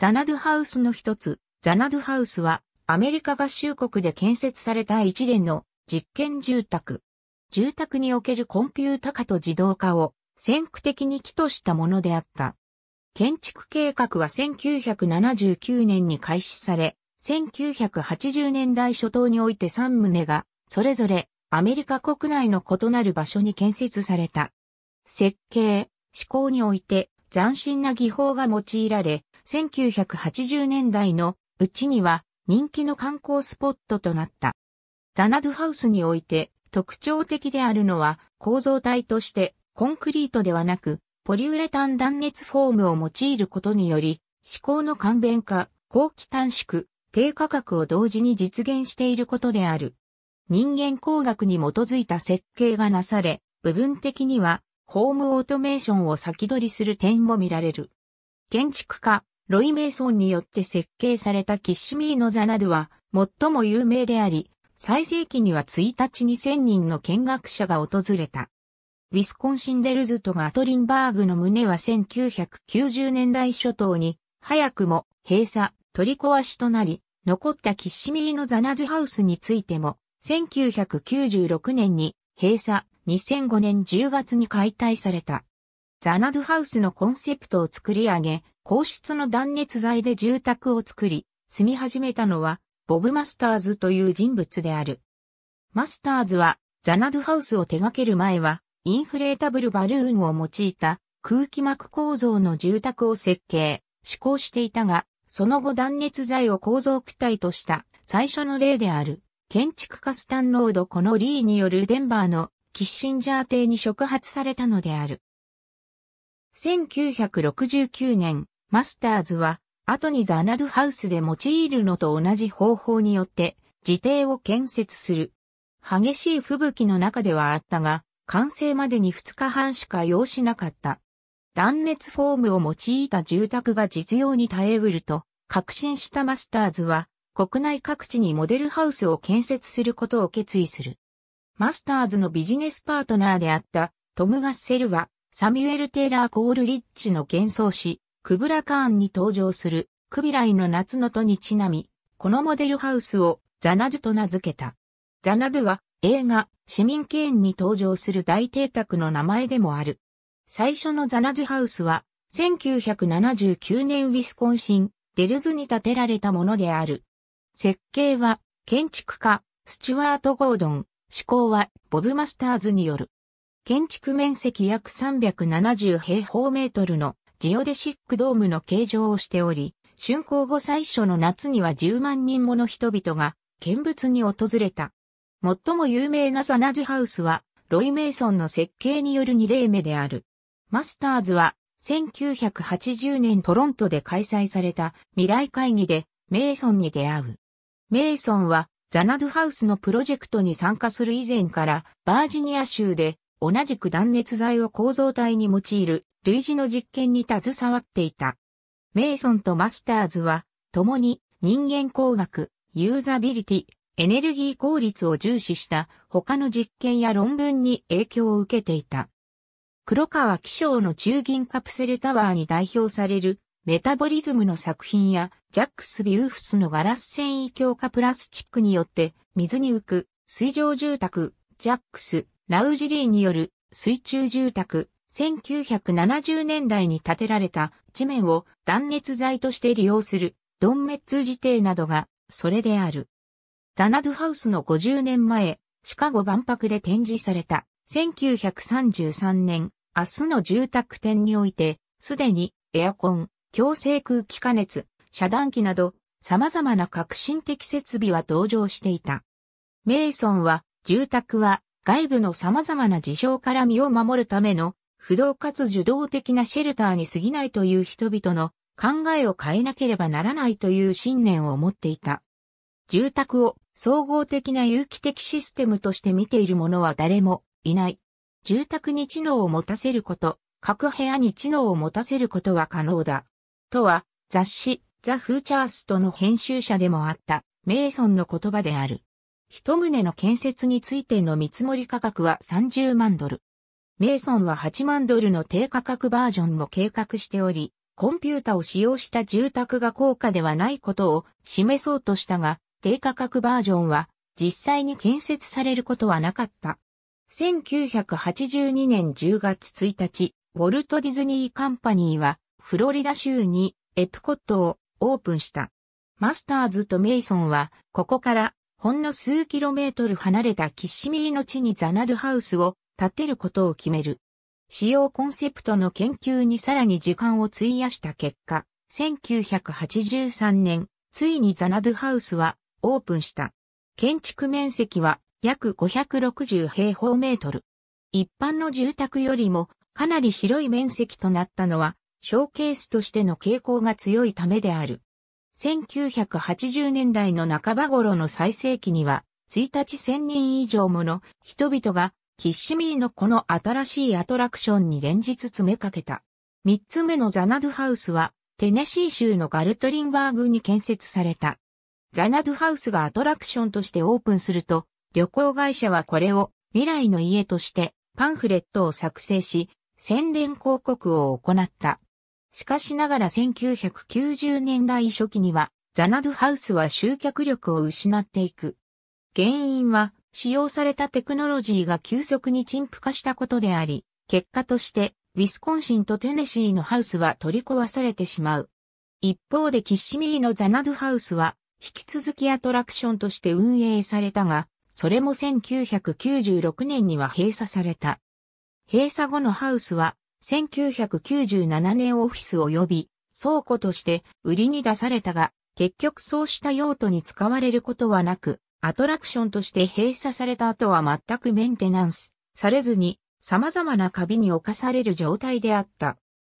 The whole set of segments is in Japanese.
ザナドゥハウスの一つ、ザナドゥハウスは、アメリカ合衆国で建設された一連の実験住宅。住宅におけるコンピュータ化と自動化を先駆的に起としたものであった。建築計画は1979年に開始され、1980年代初頭において3棟が、それぞれアメリカ国内の異なる場所に建設された。設計、施行において、斬新な技法が用いられ、1980年代のうちには人気の観光スポットとなった。ザナドハウスにおいて特徴的であるのは構造体としてコンクリートではなくポリウレタン断熱フォームを用いることにより、思考の簡便化、後期短縮、低価格を同時に実現していることである。人間工学に基づいた設計がなされ、部分的にはホームオートメーションを先取りする点も見られる。建築家、ロイ・メイソンによって設計されたキッシュミーのザナドは最も有名であり、最盛期には1日2000人の見学者が訪れた。ウィスコンシンデルズとガトリンバーグの胸は1990年代初頭に、早くも閉鎖、取り壊しとなり、残ったキッシミーのザナゥハウスについても、1996年に閉鎖、2005年10月に解体された。ザナドゥハウスのコンセプトを作り上げ、皇室の断熱材で住宅を作り、住み始めたのは、ボブ・マスターズという人物である。マスターズは、ザナドゥハウスを手掛ける前は、インフレータブルバルーンを用いた空気膜構造の住宅を設計、施行していたが、その後断熱材を構造躯体とした最初の例である、建築家スタンロードこのリーによるデンバーのキッシンジャー邸に触発されたのである。1969年、マスターズは、後にザ・ナドハウスで用いるのと同じ方法によって、自邸を建設する。激しい吹雪の中ではあったが、完成までに2日半しか要しなかった。断熱フォームを用いた住宅が実用に耐えうると、革新したマスターズは、国内各地にモデルハウスを建設することを決意する。マスターズのビジネスパートナーであったトム・ガッセルは、サミュエル・テイラー・コール・リッチの幻想詩、クブラ・カーンに登場する、クビライの夏のとにちなみ、このモデルハウスをザナドゥと名付けた。ザナドゥは映画、市民権に登場する大邸宅の名前でもある。最初のザナドゥハウスは、1979年ウィスコンシン、デルズに建てられたものである。設計は、建築家、スチュワート・ゴードン、施工はボブ・マスターズによる。建築面積約370平方メートルのジオデシックドームの形状をしており、竣工後最初の夏には10万人もの人々が見物に訪れた。最も有名なザナズハウスは、ロイ・メイソンの設計による2例目である。マスターズは、1980年トロントで開催された未来会議で、メイソンに出会う。メイソンは、ザナドハウスのプロジェクトに参加する以前から、バージニア州で同じく断熱材を構造体に用いる類似の実験に携わっていた。メイソンとマスターズは、共に人間工学、ユーザビリティ、エネルギー効率を重視した他の実験や論文に影響を受けていた。黒川気象の中銀カプセルタワーに代表されるメタボリズムの作品や、ジャックス・ビューフスのガラス繊維強化プラスチックによって、水に浮く、水上住宅、ジャックス、ラウジリーによる、水中住宅、1970年代に建てられた地面を断熱材として利用する、ドンメッツ自邸などが、それである。ザナドハウスの50年前、シカゴ万博で展示された、1933年、明日の住宅展において、すでにエアコン、強制空気加熱、遮断機など、様々な革新的設備は登場していた。メイソンは、住宅は外部の様々な事象から身を守るための不動かつ受動的なシェルターに過ぎないという人々の考えを変えなければならないという信念を持っていた。住宅を総合的な有機的システムとして見ている者は誰もいない。住宅に知能を持たせること、各部屋に知能を持たせることは可能だ。とは、雑誌、ザ・フーチャーストの編集者でもあった、メイソンの言葉である。一棟の建設についての見積もり価格は30万ドル。メイソンは8万ドルの低価格バージョンも計画しており、コンピュータを使用した住宅が高価ではないことを示そうとしたが、低価格バージョンは実際に建設されることはなかった。1982年10月1日、ウォルト・ディズニー・カンパニーはフロリダ州にエプコットをオープンした。マスターズとメイソンは、ここからほんの数キロメートル離れたキッシミーの地にザナドハウスを建てることを決める。使用コンセプトの研究にさらに時間を費やした結果、1983年、ついにザナドハウスはオープンした。建築面積は約560平方メートル。一般の住宅よりもかなり広い面積となったのはショーケースとしての傾向が強いためである。1980年代の半ば頃の最盛期には、1日1000人以上もの人々が、キッシミーのこの新しいアトラクションに連日詰めかけた。3つ目のザナドゥハウスは、テネシー州のガルトリンバーグに建設された。ザナドゥハウスがアトラクションとしてオープンすると、旅行会社はこれを未来の家としてパンフレットを作成し、宣伝広告を行った。しかしながら1990年代初期には、ザナドゥハウスは集客力を失っていく。原因は、使用されたテクノロジーが急速に陳腐化したことであり、結果として、ウィスコンシンとテネシーのハウスは取り壊されてしまう。一方でキッシミーのザナドゥハウスは、引き続きアトラクションとして運営されたが、それも1996年には閉鎖された。閉鎖後のハウスは1997年オフィス及び倉庫として売りに出されたが、結局そうした用途に使われることはなく、アトラクションとして閉鎖された後は全くメンテナンスされずに様々なカビに侵される状態であった。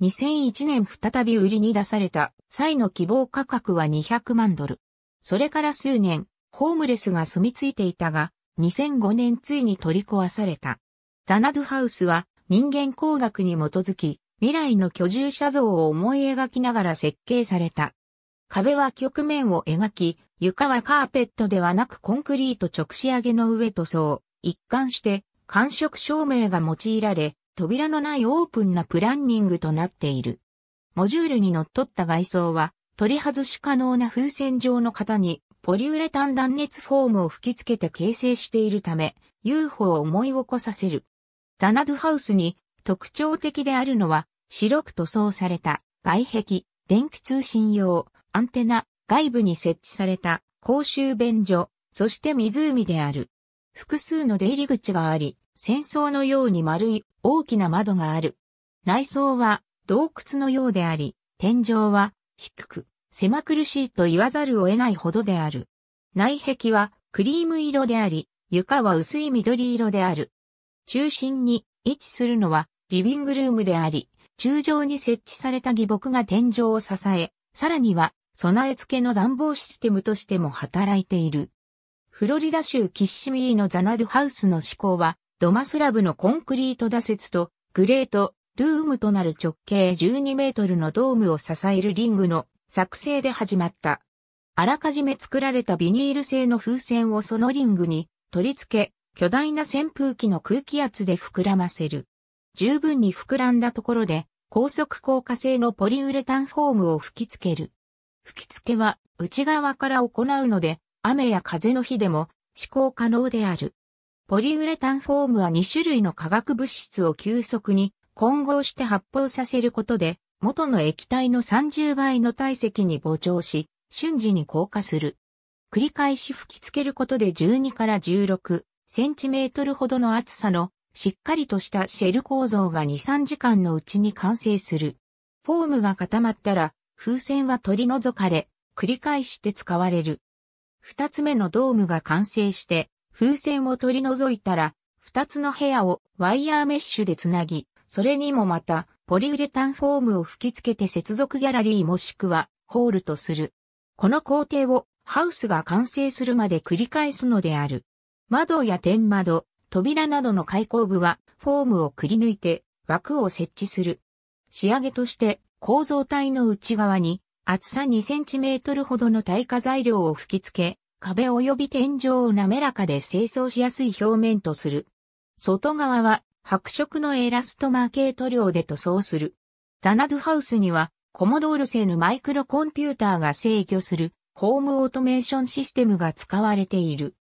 2001年再び売りに出された際の希望価格は200万ドル。それから数年、ホームレスが住み着いていたが、2005年ついに取り壊された。ザナドゥハウスは人間工学に基づき、未来の居住者像を思い描きながら設計された。壁は曲面を描き、床はカーペットではなくコンクリート直仕上げの上塗装、一貫して間色照明が用いられ、扉のないオープンなプランニングとなっている。モジュールにのっとった外装は、取り外し可能な風船状の型に、ポリウレタン断熱フォームを吹き付けて形成しているため、UFO を思い起こさせる。ザナドゥハウスに特徴的であるのは白く塗装された外壁、電気通信用、アンテナ、外部に設置された公衆便所、そして湖である。複数の出入り口があり、戦争のように丸い大きな窓がある。内装は洞窟のようであり、天井は低く狭苦しいと言わざるを得ないほどである。内壁はクリーム色であり、床は薄い緑色である。中心に位置するのはリビングルームであり、中上に設置された義木が天井を支え、さらには備え付けの暖房システムとしても働いている。フロリダ州キッシミーのザナドハウスの施工は、ドマスラブのコンクリート打設と、グレート、ルームとなる直径12メートルのドームを支えるリングの作成で始まった。あらかじめ作られたビニール製の風船をそのリングに取り付け、巨大な扇風機の空気圧で膨らませる。十分に膨らんだところで、高速硬化性のポリウレタンフォームを吹き付ける。吹き付けは内側から行うので、雨や風の日でも試行可能である。ポリウレタンフォームは2種類の化学物質を急速に混合して発泡させることで、元の液体の30倍の体積に膨張し、瞬時に硬化する。繰り返し吹き付けることで12から16センチメートルほどの厚さのしっかりとしたシェル構造が2、3時間のうちに完成する。フォームが固まったら風船は取り除かれ、繰り返して使われる。二つ目のドームが完成して風船を取り除いたら二つの部屋をワイヤーメッシュでつなぎ、それにもまたポリウレタンフォームを吹き付けて接続ギャラリーもしくはホールとする。この工程をハウスが完成するまで繰り返すのである。窓や天窓、扉などの開口部はフォームをくり抜いて枠を設置する。仕上げとして構造体の内側に厚さ 2cm ほどの耐火材料を吹き付け、壁及び天井を滑らかで清掃しやすい表面とする。外側は白色のエラストマーケート量で塗装する。ザナドハウスにはコモドール製のマイクロコンピューターが制御するホームオートメーションシステムが使われている。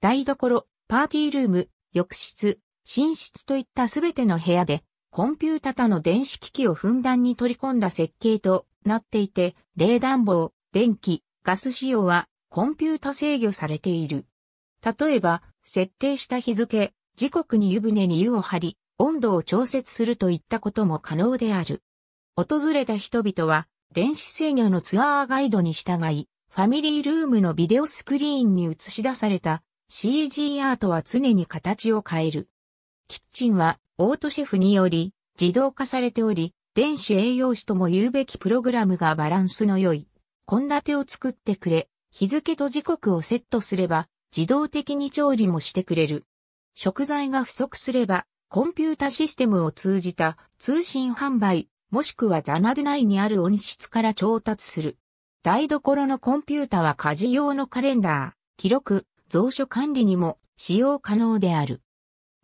台所、パーティールーム、浴室、寝室といったすべての部屋で、コンピュータ他の電子機器をふんだんに取り込んだ設計となっていて、冷暖房、電気、ガス使用はコンピュータ制御されている。例えば、設定した日付、時刻に湯船に湯を張り、温度を調節するといったことも可能である。訪れた人々は、電子制御のツアーガイドに従い、ファミリールームのビデオスクリーンに映し出された CG アートは常に形を変える。キッチンはオートシェフにより自動化されており、電子栄養士とも言うべきプログラムがバランスの良い、献立を作ってくれ、日付と時刻をセットすれば、自動的に調理もしてくれる。食材が不足すれば、コンピュータシステムを通じた通信販売、もしくはザナドゥ内にある温室から調達する。台所のコンピュータは家事用のカレンダー、記録、蔵書管理にも使用可能である。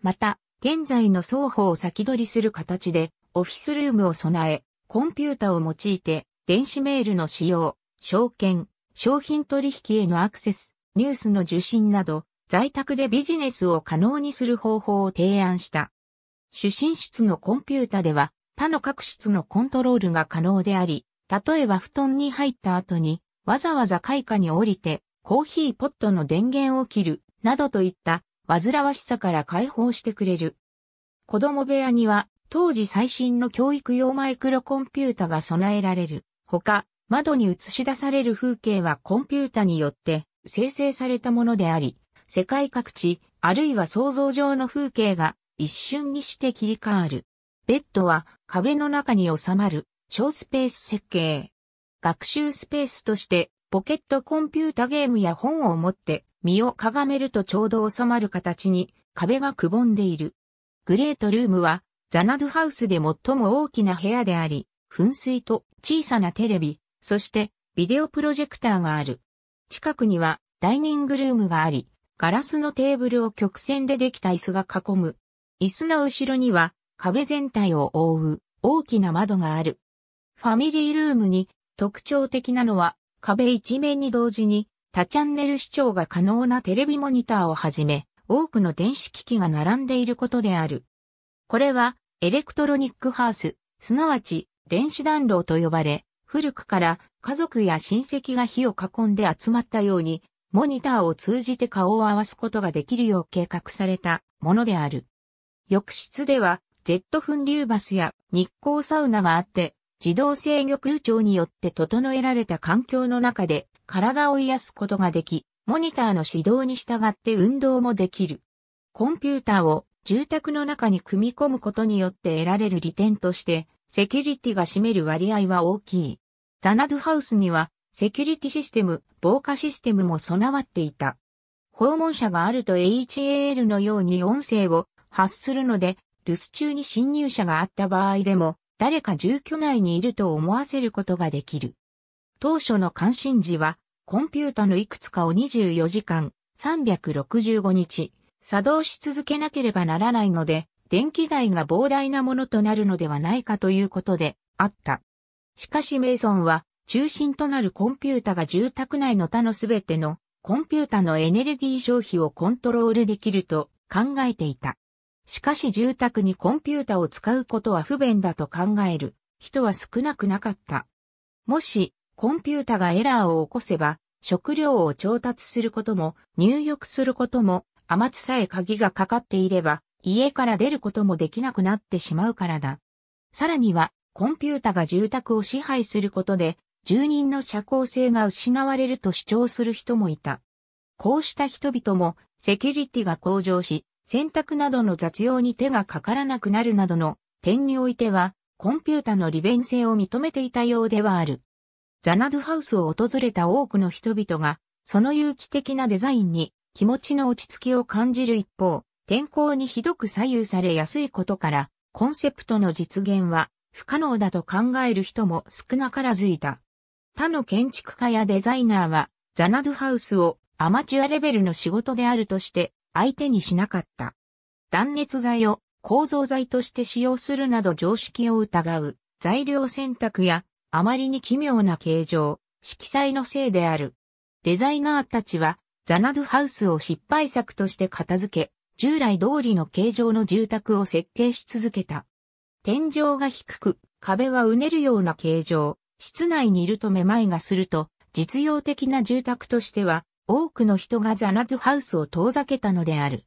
また、現在の双方を先取りする形で、オフィスルームを備え、コンピュータを用いて、電子メールの使用、証券、商品取引へのアクセス、ニュースの受信など、在宅でビジネスを可能にする方法を提案した。主寝室のコンピュータでは、他の各室のコントロールが可能であり、例えば布団に入った後に、わざわざ開花に降りて、コーヒーポットの電源を切る、などといった、煩わしさから解放してくれる。子供部屋には、当時最新の教育用マイクロコンピュータが備えられる。ほか、窓に映し出される風景はコンピュータによって生成されたものであり、世界各地、あるいは想像上の風景が一瞬にして切り替わる。ベッドは壁の中に収まる小スペース設計。学習スペースとしてポケットコンピュータゲームや本を持って身をかがめるとちょうど収まる形に壁がくぼんでいる。グレートルームはザナドゥハウスで最も大きな部屋であり、噴水と小さなテレビ、そしてビデオプロジェクターがある。近くにはダイニングルームがあり、ガラスのテーブルを曲線でできた椅子が囲む。椅子の後ろには壁全体を覆う大きな窓がある。ファミリールームに特徴的なのは壁一面に同時に多チャンネル視聴が可能なテレビモニターをはじめ、多くの電子機器が並んでいることである。これは、エレクトロニックハウス、すなわち、電子暖炉と呼ばれ、古くから家族や親戚が火を囲んで集まったように、モニターを通じて顔を合わすことができるよう計画されたものである。浴室では、ジェット粉流バスや日光サウナがあって、自動制御空調によって整えられた環境の中で体を癒すことができ、モニターの指導に従って運動もできる。コンピューターを住宅の中に組み込むことによって得られる利点として、セキュリティが占める割合は大きい。ザナドハウスには、セキュリティシステム、防火システムも備わっていた。訪問者があると HAL のように音声を発するので、留守中に侵入者があった場合でも、誰か住居内にいると思わせることができる。当初の関心時は、コンピュータのいくつかを24時間、365日、作動し続けなければならないので、電気代が膨大なものとなるのではないかということであった。しかしメイソンは、中心となるコンピュータが住宅内の他のすべてのコンピュータのエネルギー消費をコントロールできると考えていた。しかし住宅にコンピュータを使うことは不便だと考える人は少なくなかった。もし、コンピュータがエラーを起こせば、食料を調達することも、入浴することも、雨津さえ鍵がかかっていれば、家から出ることもできなくなってしまうからだ。さらには、コンピュータが住宅を支配することで、住人の社交性が失われると主張する人もいた。こうした人々も、セキュリティが向上し、洗濯などの雑用に手がかからなくなるなどの点においては、コンピュータの利便性を認めていたようではある。ザナドゥハウスを訪れた多くの人々が、その有機的なデザインに気持ちの落ち着きを感じる一方、天候にひどく左右されやすいことから、コンセプトの実現は不可能だと考える人も少なからずいた。他の建築家やデザイナーは、ザナドゥハウスをアマチュアレベルの仕事であるとして相手にしなかった。断熱材を構造材として使用するなど常識を疑う材料選択やあまりに奇妙な形状、色彩のせいである。デザイナーたちはザナドゥハウスを失敗作として片付け、従来通りの形状の住宅を設計し続けた。天井が低く、壁はうねるような形状、室内にいるとめまいがすると、実用的な住宅としては多くの人がザナドゥハウスを遠ざけたのである。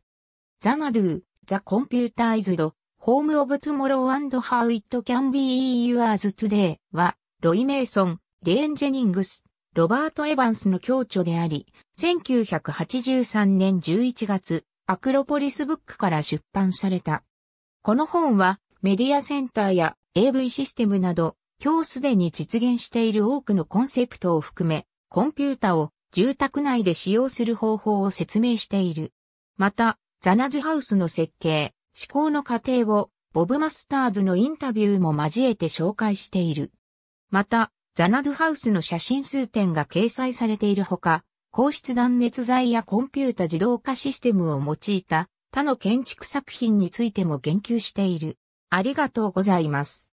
ザナドゥ、ザコンピュータイズド、ホームオブトゥモローアンド・ハウ・ w ット・キャン・ビー・ユアーズ・トゥデ d は、ロイ・メイソン、レーン・ジェニングス、ロバート・エヴァンスの共著であり、1983年11月、アクロポリスブックから出版された。この本は、メディアセンターや AV システムなど、今日すでに実現している多くのコンセプトを含め、コンピュータを住宅内で使用する方法を説明している。また、ザナズハウスの設計、施工の過程をボブ・マスターズのインタビューも交えて紹介している。また、ザナドゥハウスの写真数点が掲載されているほか、高質断熱材やコンピュータ自動化システムを用いた他の建築作品についても言及している。ありがとうございます。